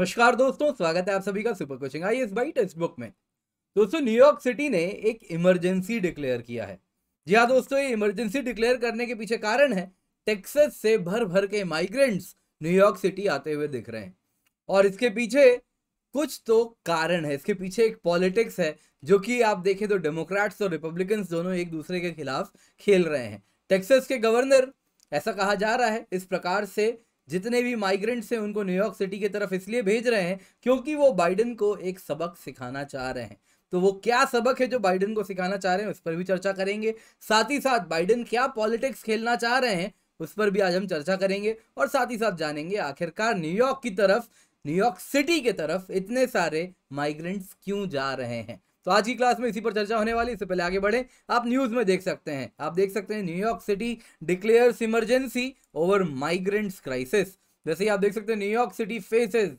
नमस्कार दोस्तों स्वागत है आप सभी का super coaching I S by text book में दोस्तों न्यूयॉर्क सिटी ने एक इमरजेंसी डिक्लेयर किया है जी हाँ दोस्तों ये इमरजेंसी डिक्लेयर करने के पीछे कारण है टेक्सस से भर भर के माइग्रेंट्स न्यूयॉर्क सिटी आते हुए दिख रहे हैं और इसके पीछे कुछ तो कारण है इसके पीछे एक पॉलिटिक्स है जो कि आप देखें तो डेमोक्रेट्स और रिपब्लिकन्स दोनों एक दूसरे के खिलाफ खेल रहे हैं टेक्सस के गवर्नर ऐसा कहा जा रहा है इस प्रकार से जितने भी माइग्रेंट्स हैं उनको न्यूयॉर्क सिटी की तरफ इसलिए भेज रहे हैं क्योंकि वो बाइडन को एक सबक सिखाना चाह रहे हैं तो वो क्या सबक है जो बाइडन को सिखाना चाह रहे हैं उस पर भी चर्चा करेंगे साथ ही साथ बाइडन क्या पॉलिटिक्स खेलना चाह रहे हैं उस पर भी आज हम चर्चा करेंगे और साथ ही साथ जानेंगे आखिरकार न्यूयॉर्क की तरफ न्यूयॉर्क सिटी के तरफ इतने सारे माइग्रेंट्स क्यों जा रहे हैं तो आज की क्लास में इसी पर चर्चा होने वाली इससे पहले आगे बढ़े आप न्यूज में देख सकते हैं आप देख सकते हैं New York city declares emergency over migrants crisis जैसे ही आप देख सकते हैं New York city faces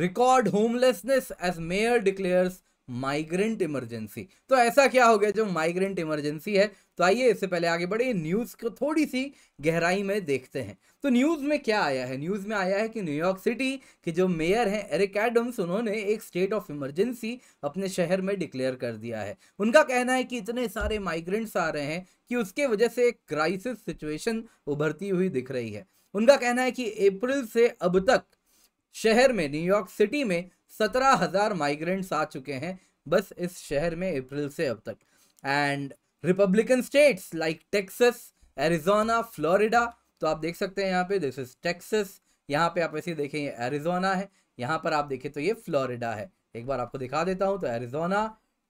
record homelessness as mayor declares migrant emergency तो ऐसा क्या हो गया जो माइग्रेंट इमरजेंसी है तो आइए इससे पहले आगे बढ़े न्यूज़ को थोड़ी सी गहराई में देखते हैं तो न्यूज़ में क्या आया है न्यूज़ में आया है कि न्यूयॉर्क सिटी के जो मेयर हैं एरिक एडम्स उन्होंने एक स्टेट ऑफ इमरजेंसी अपने शहर में डिक्लेयर कर दिया है उनका कहना है कि इतने सारे माइग्रेंट्स आ रहे हैं कि उसके वजह से एक क्राइसिस सिचुएशन उभरती हुई दिख रही है उनका कहना है कि अप्रैल से अब तक शहर में न्यूयॉर्क सिटी में सत्रह हज़ार माइग्रेंट्स आ चुके हैं बस इस शहर में अप्रैल से अब तक and Republican states like Texas Arizona Florida तो आप देख सकते हैं यहाँ पे दिस इज टेक्सस यहाँ पे आप ऐसे देखें ये एरिजोना है यहाँ पर आप देखें तो ये फ्लोरिडा है एक बार आपको दिखा देता हूँ तो Arizona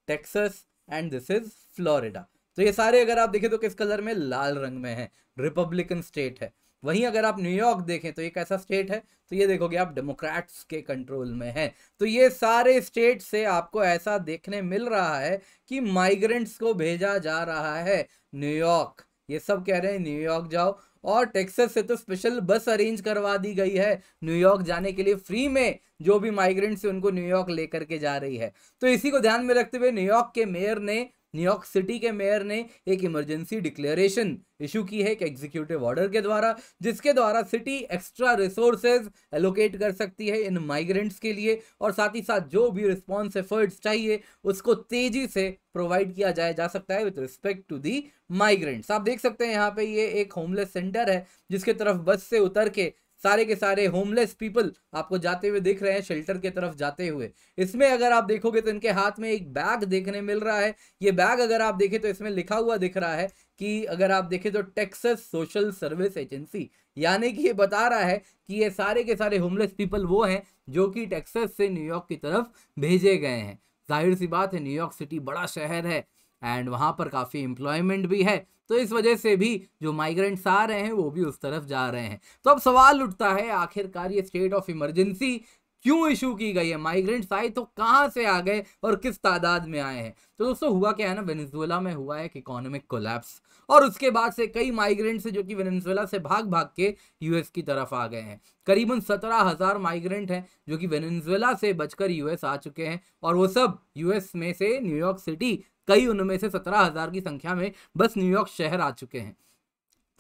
Texas and this is Florida तो ये सारे अगर आप देखें तो किस कलर में लाल रंग में है रिपब्लिकन स्टेट है वहीं अगर आप न्यूयॉर्क देखें तो एक ऐसा स्टेट है तो ये देखोगे आप डेमोक्रेट्स के कंट्रोल में है तो ये सारे स्टेट से आपको ऐसा देखने मिल रहा है कि माइग्रेंट्स को भेजा जा रहा है न्यूयॉर्क ये सब कह रहे हैं न्यूयॉर्क जाओ और टेक्सस से तो स्पेशल बस अरेंज करवा दी गई है न्यूयॉर्क जाने के लिए फ्री में जो भी माइग्रेंट्स है उनको न्यूयॉर्क लेकर के जा रही है तो इसी को ध्यान में रखते हुए न्यूयॉर्क के मेयर ने न्यूयॉर्क सिटी के मेयर ने एक इमरजेंसी डिक्लेरेशन इशू की है एक एग्जीक्यूटिव ऑर्डर के द्वारा जिसके द्वारा सिटी एक्स्ट्रा रिसोर्सेज एलोकेट कर सकती है इन माइग्रेंट्स के लिए और साथ ही साथ जो भी रिस्पॉन्स एफर्ट्स चाहिए उसको तेजी से प्रोवाइड किया जाया जा सकता है with respect to the migrants आप देख सकते हैं यहाँ पे ये एक होमलेस सेंटर है जिसके तरफ बस से उतर के सारे के सारे होमलेस पीपल आपको जाते हुए दिख रहे हैं शेल्टर के तरफ जाते हुए इसमें अगर आप देखोगे तो इनके हाथ में एक बैग देखने मिल रहा है ये बैग अगर आप देखें तो इसमें लिखा हुआ दिख रहा है कि अगर आप देखें तो टेक्सस सोशल सर्विस एजेंसी यानी कि ये बता रहा है कि ये सारे के सारे होमलेस पीपल वो हैं जो कि टेक्सस से न्यूयॉर्क की तरफ भेजे गए हैं जाहिर सी बात है न्यूयॉर्क सिटी बड़ा शहर है एंड वहाँ पर काफ़ी एम्प्लॉयमेंट भी है तो इस वजह से भी जो माइग्रेंट्स आ रहे हैं वो भी उस तरफ जा रहे हैं तो अब सवाल उठता है आखिरकार ये स्टेट ऑफ इमरजेंसी क्यों इशू की गई है माइग्रेंट्स आए तो कहाँ से आ गए और किस तादाद में आए हैं तो दोस्तों हुआ क्या है ना वेनेजुएला में हुआ है इकोनॉमिक कोलैप्स और उसके बाद से कई माइग्रेंट्स जो कि वेनेजुएला से भाग भाग के यूएस की तरफ आ गए हैं करीबन सत्रह हज़ार माइग्रेंट हैं जो कि वेनेजुएला से बचकर यूएस आ चुके हैं और वो सब यूएस में से न्यूयॉर्क सिटी कई उनमें से सत्रह हजार की संख्या में बस न्यूयॉर्क शहर आ चुके हैं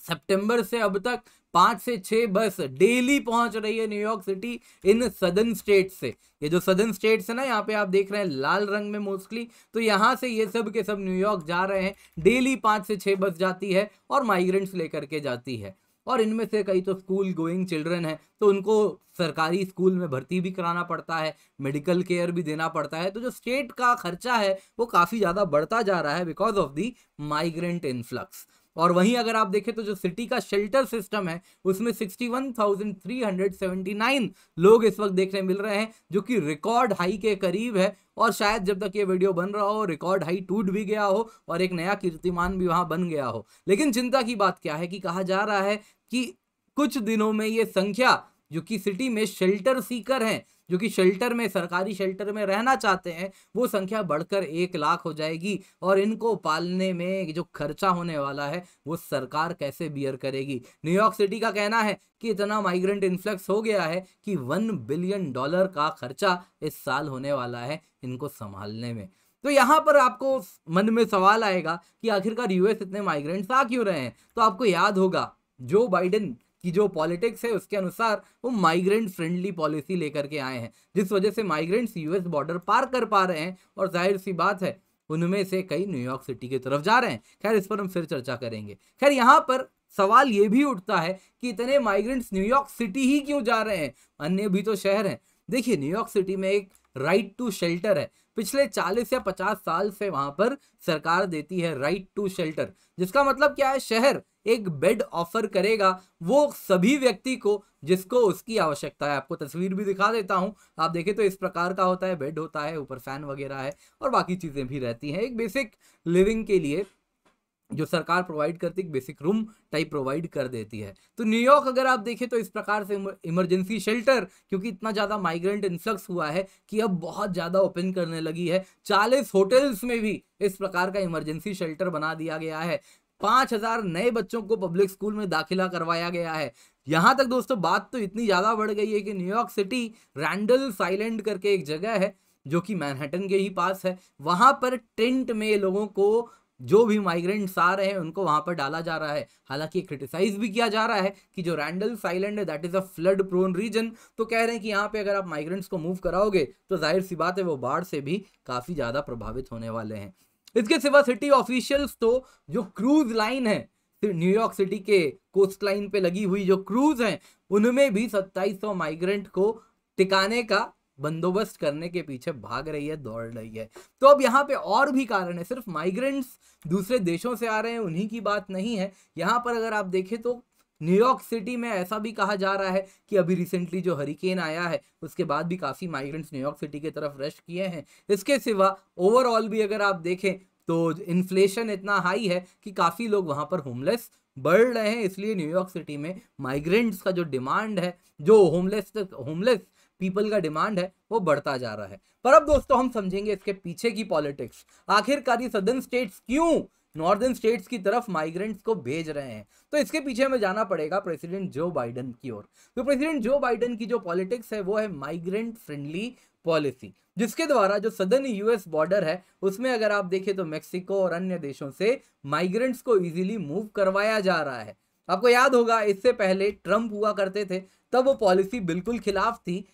सितंबर से अब तक पांच से छह बस डेली पहुंच रही है New York city in southern state से ये जो सदर्न स्टेट्स है ना यहाँ पे आप देख रहे हैं लाल रंग में मोस्टली तो यहाँ से ये सब के सब न्यूयॉर्क जा रहे हैं डेली पांच से छह बस जाती है और माइग्रेंट्स लेकर के जाती है और इनमें से कई तो स्कूल गोइंग चिल्ड्रन हैं तो उनको सरकारी स्कूल में भर्ती भी कराना पड़ता है मेडिकल केयर भी देना पड़ता है तो जो स्टेट का खर्चा है वो काफ़ी ज़्यादा बढ़ता जा रहा है because of the migrant influx और वहीं अगर आप देखें तो जो सिटी का शेल्टर सिस्टम है उसमें 61,379 लोग इस वक्त देखने मिल रहे हैं जो कि रिकॉर्ड हाई के करीब है और शायद जब तक ये वीडियो बन रहा हो रिकॉर्ड हाई टूट भी गया हो और एक नया कीर्तिमान भी वहां बन गया हो लेकिन चिंता की बात क्या है कि कहा जा रहा है कि कुछ दिनों में ये संख्या जो कि सिटी में शेल्टर सीकर हैं जो कि शेल्टर में सरकारी शेल्टर में रहना चाहते हैं वो संख्या बढ़कर एक लाख हो जाएगी और इनको पालने में जो खर्चा होने वाला है वो सरकार कैसे बियर करेगी न्यूयॉर्क सिटी का कहना है कि इतना माइग्रेंट इन्फ्लक्स हो गया है कि वन बिलियन डॉलर का खर्चा इस साल होने वाला है इनको संभालने में तो यहाँ पर आपको मन में सवाल आएगा कि आखिरकार यूएस इतने माइग्रेंट्स आ क्यों रहे हैं तो आपको याद होगा जो बाइडेन कि जो पॉलिटिक्स है उसके अनुसार वो माइग्रेंट फ्रेंडली पॉलिसी लेकर के आए हैं जिस वजह से माइग्रेंट्स यूएस बॉर्डर पार कर पा रहे हैं और जाहिर सी बात है उनमें से कई न्यूयॉर्क सिटी की तरफ जा रहे हैं खैर इस पर हम फिर चर्चा करेंगे खैर यहाँ पर सवाल ये भी उठता है कि इतने माइग्रेंट्स न्यूयॉर्क सिटी ही क्यों जा रहे हैं अन्य भी तो शहर हैं देखिए न्यूयॉर्क सिटी में एक राइट टू शेल्टर है पिछले 40 या 50 साल से वहां पर सरकार देती है राइट टू शेल्टर जिसका मतलब क्या है शहर एक बेड ऑफर करेगा वो सभी व्यक्ति को जिसको उसकी आवश्यकता है आपको तस्वीर भी दिखा देता हूँ आप देखें तो इस प्रकार का होता है बेड होता है ऊपर फैन वगैरह है और बाकी चीज़ें भी रहती हैं एक बेसिक लिविंग के लिए जो सरकार प्रोवाइड करती है बेसिक रूम टाइप प्रोवाइड कर देती है तो न्यूयॉर्क अगर आप देखें तो इस प्रकार से इमरजेंसी शेल्टर क्योंकि इतना ज़्यादा माइग्रेंट इन्फ्लक्स हुआ है कि अब बहुत ज़्यादा ओपन करने लगी है चालीस होटल्स में भी इस प्रकार का इमरजेंसी शेल्टर बना दिया गया है पांच हजार नए बच्चों को पब्लिक स्कूल में दाखिला करवाया गया है यहाँ तक दोस्तों बात तो इतनी ज़्यादा बढ़ गई है कि न्यूयॉर्क सिटी रैंडल साइलेंट करके एक जगह है जो कि मैनहटन के ही पास है वहां पर टेंट में लोगों को जो भी माइग्रेंट्स आ रहे हैं उनको वहां पर डाला जा रहा है हालांकि क्रिटिसाइज भी किया जा रहा है कि जो रैंडल साइलेंट है that is a flood prone region तो कह रहे हैं कि यहाँ पे अगर आप माइग्रेंट्स को मूव कराओगे तो जाहिर सी बात है वो बाढ़ से भी काफ़ी ज़्यादा प्रभावित होने वाले हैं इसके सिवा सिटी ऑफिशियल्स तो जो क्रूज लाइन है न्यूयॉर्क सिटी के कोस्ट लाइन पे लगी हुई जो क्रूज हैं उनमें भी 2700 माइग्रेंट को टिकाने का बंदोबस्त करने के पीछे भाग रही है दौड़ रही है तो अब यहाँ पे और भी कारण है सिर्फ माइग्रेंट्स दूसरे देशों से आ रहे हैं उन्हीं की बात नहीं है यहाँ पर अगर आप देखें तो न्यूयॉर्क सिटी में ऐसा भी कहा जा रहा है कि अभी रिसेंटली जो हरिकेन आया है उसके बाद भी काफ़ी माइग्रेंट्स न्यूयॉर्क सिटी की तरफ रश किए हैं इसके सिवा ओवरऑल भी अगर आप देखें तो इन्फ्लेशन इतना हाई है कि काफ़ी लोग वहाँ पर होमलेस बढ़ रहे हैं इसलिए न्यूयॉर्क सिटी में माइग्रेंट्स का जो डिमांड है जो होमलेस होमलेस पीपल का डिमांड है वो बढ़ता जा रहा है पर अब दोस्तों हम समझेंगे इसके पीछे की पॉलिटिक्स आखिरकार ये सदर्न स्टेट्स क्यों नॉर्दर्न स्टेट्स की तरफ माइग्रेंट्स को भेज रहे हैं तो इसके पीछे हमें जाना पड़ेगा प्रेसिडेंट जो बाइडन की ओर तो प्रेसिडेंट जो बाइडन की जो पॉलिटिक्स है वो है माइग्रेंट फ्रेंडली पॉलिसी जिसके द्वारा जो सदन यूएस बॉर्डर है उसमें अगर आप देखें तो मेक्सिको और अन्य देशों से माइग्रेंट्स को इजीली मूव करवाया जा रहा है आपको याद होगा इससे पहले ट्रंप हुआ करते थे तब वो पॉलिसी बिल्कुल खिलाफ थी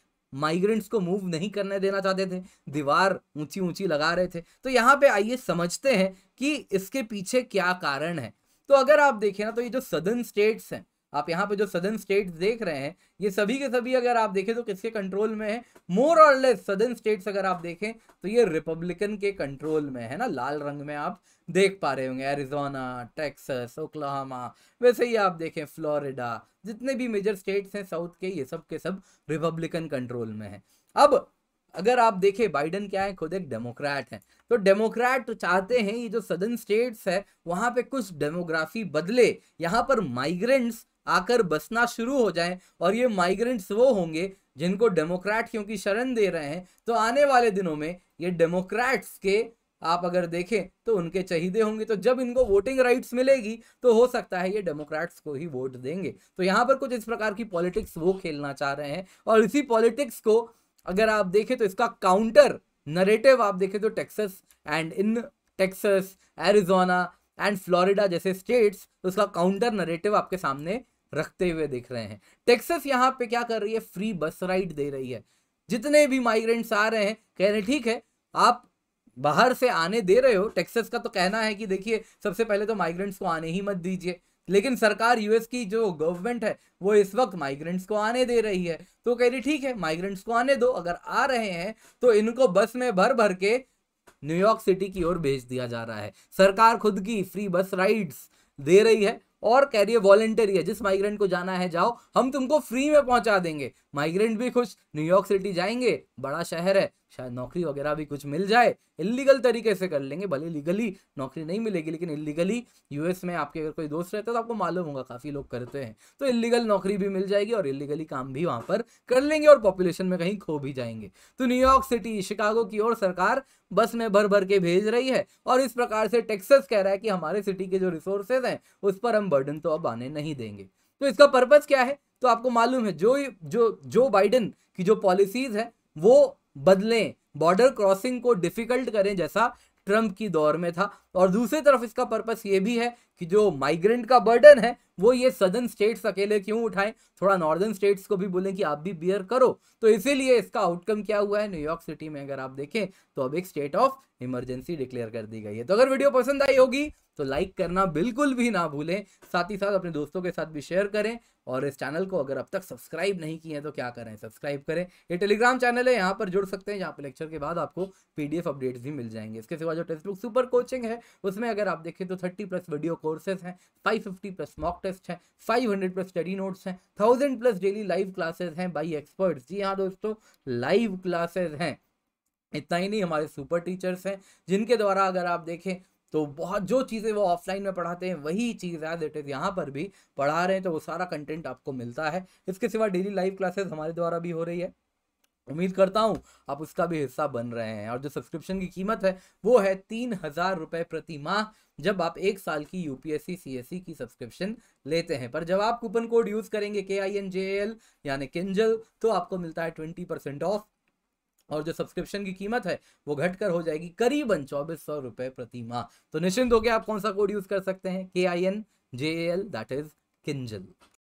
माइग्रेंट्स को मूव नहीं करने देना चाहते थे दीवार ऊंची ऊंची लगा रहे थे तो यहाँ पे आइए समझते हैं कि इसके पीछे क्या कारण है तो अगर आप देखें ना तो ये जो सदर्न स्टेट्स हैं आप यहाँ पे जो सदर्न स्टेट्स देख रहे हैं ये सभी के सभी अगर आप देखें तो किसके कंट्रोल में है मोर और लेस सदन स्टेट्स अगर आप देखें तो ये रिपब्लिकन के कंट्रोल में है ना लाल रंग में आप देख पा रहे होंगे एरिजोना टेक्सस ओक्लाहामा वैसे ही आप देखें फ्लोरिडा जितने भी मेजर स्टेट्स हैं साउथ के ये सब के सब रिपब्लिकन कंट्रोल में है अब अगर आप देखें बाइडन क्या है खुद एक डेमोक्रेट है तो डेमोक्रेट चाहते हैं ये जो सदर्न स्टेट्स है वहां पे कुछ डेमोग्राफी बदले यहाँ पर माइग्रेंट्स आकर बसना शुरू हो जाएं और ये माइग्रेंट्स वो होंगे जिनको डेमोक्रेट क्योंकि शरण दे रहे हैं तो आने वाले दिनों में ये डेमोक्रेट्स के आप अगर देखें तो उनके चहीदे होंगे तो जब इनको वोटिंग राइट्स मिलेगी तो हो सकता है ये डेमोक्रेट्स को ही वोट देंगे तो यहाँ पर कुछ इस प्रकार की पॉलिटिक्स वो खेलना चाह रहे हैं और इसी पॉलिटिक्स को अगर आप देखें तो इसका काउंटर नरेटिव आप देखें तो Texas and in Texas Arizona and Florida जैसे स्टेट्स तो उसका काउंटर नरेटिव आपके सामने रखते हुए दिख रहे हैं टेक्सस यहाँ पे क्या कर रही है फ्री बस राइड दे रही है जितने भी माइग्रेंट्स आ रहे हैं कह रहे ठीक है आप बाहर से आने दे रहे हो टेक्सस का तो कहना है कि देखिए सबसे पहले तो माइग्रेंट्स को आने ही मत दीजिए लेकिन सरकार यूएस की जो गवर्नमेंट है वो इस वक्त माइग्रेंट्स को आने दे रही है तो कह रही ठीक है माइग्रेंट्स को आने दो अगर आ रहे हैं तो इनको बस में भर भर के न्यूयॉर्क सिटी की ओर भेज दिया जा रहा है सरकार खुद की फ्री बस राइड्स दे रही है और कह रही है वॉलेंटरी है जिस माइग्रेंट को जाना है जाओ हम तुमको फ्री में पहुंचा देंगे माइग्रेंट भी खुश न्यूयॉर्क सिटी जाएंगे बड़ा शहर है शायद नौकरी वगैरह भी कुछ मिल जाए इलीगल तरीके से कर लेंगे भले लीगली नौकरी नहीं मिलेगी लेकिन इलीगली यूएस में आपके अगर कोई दोस्त रहता है तो आपको मालूम होगा काफ़ी लोग करते हैं तो इलीगल नौकरी भी मिल जाएगी और इलीगली काम भी वहाँ पर कर लेंगे और पॉपुलेशन में कहीं खो भी जाएंगे तो न्यूयॉर्क सिटी शिकागो की ओर सरकार बस में भर भर के भेज रही है और इस प्रकार से टेक्सस कह रहा है कि हमारे सिटी के जो रिसोर्सेज हैं उस पर हम बर्डन तो अब आने नहीं देंगे तो इसका पर्पज़ क्या है तो आपको मालूम है जो जो जो बाइडन की जो पॉलिसीज़ है वो बदलें बॉर्डर क्रॉसिंग को डिफ़िकल्ट करें जैसा ट्रंप की दौर में था और दूसरी तरफ इसका पर्पस ये भी है कि जो माइग्रेंट का बर्डन है वो ये सदर्न स्टेट्स अकेले क्यों उठाएं थोड़ा नॉर्दर्न स्टेट्स को भी बोलें कि आप भी बियर करो तो इसीलिए इसका आउटकम क्या हुआ है न्यूयॉर्क सिटी में अगर आप देखें तो अब एक स्टेट ऑफ इमरजेंसी डिक्लेयर कर दी गई है तो अगर वीडियो पसंद आई होगी तो लाइक करना बिल्कुल भी ना भूलें साथ ही साथ अपने दोस्तों के साथ भी शेयर करें और इस चैनल को अगर अब तक सब्सक्राइब नहीं किए हैं तो क्या करें सब्सक्राइब करें ये टेलीग्राम चैनल है यहाँ पर जुड़ सकते हैं जहाँ पर लेक्चर के बाद आपको पीडीएफ अपडेट्स भी मिल जाएंगे इसके सिवा जो टेक्स्ट बुक सुपर कोचिंग है उसमें अगर आप देखें तो थर्टी प्लस वीडियो कोर्सेज हैं five fifty plus mock test हैं five hundred plus study notes हैं thousand plus daily live classes हैं बाई एक्सपर्ट्स जी हाँ दोस्तों लाइव क्लासेज हैं इतना ही नहीं हमारे सुपर टीचर्स हैं जिनके द्वारा अगर आप देखें तो बहुत जो चीज़ें वो ऑफलाइन में पढ़ाते हैं वही चीज़ एज इट इज़ यहाँ पर भी पढ़ा रहे हैं तो वो सारा कंटेंट आपको मिलता है इसके सिवा डेली लाइव क्लासेस हमारे द्वारा भी हो रही है उम्मीद करता हूँ आप उसका भी हिस्सा बन रहे हैं और जो सब्सक्रिप्शन की कीमत है वो है तीन हज़ार रुपये प्रति माह जब आप एक साल की यूपीएससी सीएससी e की सब्सक्रिप्शन लेते हैं पर जब आप कूपन कोड यूज़ करेंगे के आई एन जे एल यानी किंजल तो आपको मिलता है ट्वेंटी परसेंट ऑफ और जो सब्सक्रिप्शन की कीमत है वो घटकर हो जाएगी करीबन चौबीस सौ रुपए प्रति माह तो निश्चिंत होकर आप कौन सा कोड यूज कर सकते हैं के I N J L that is Kinjal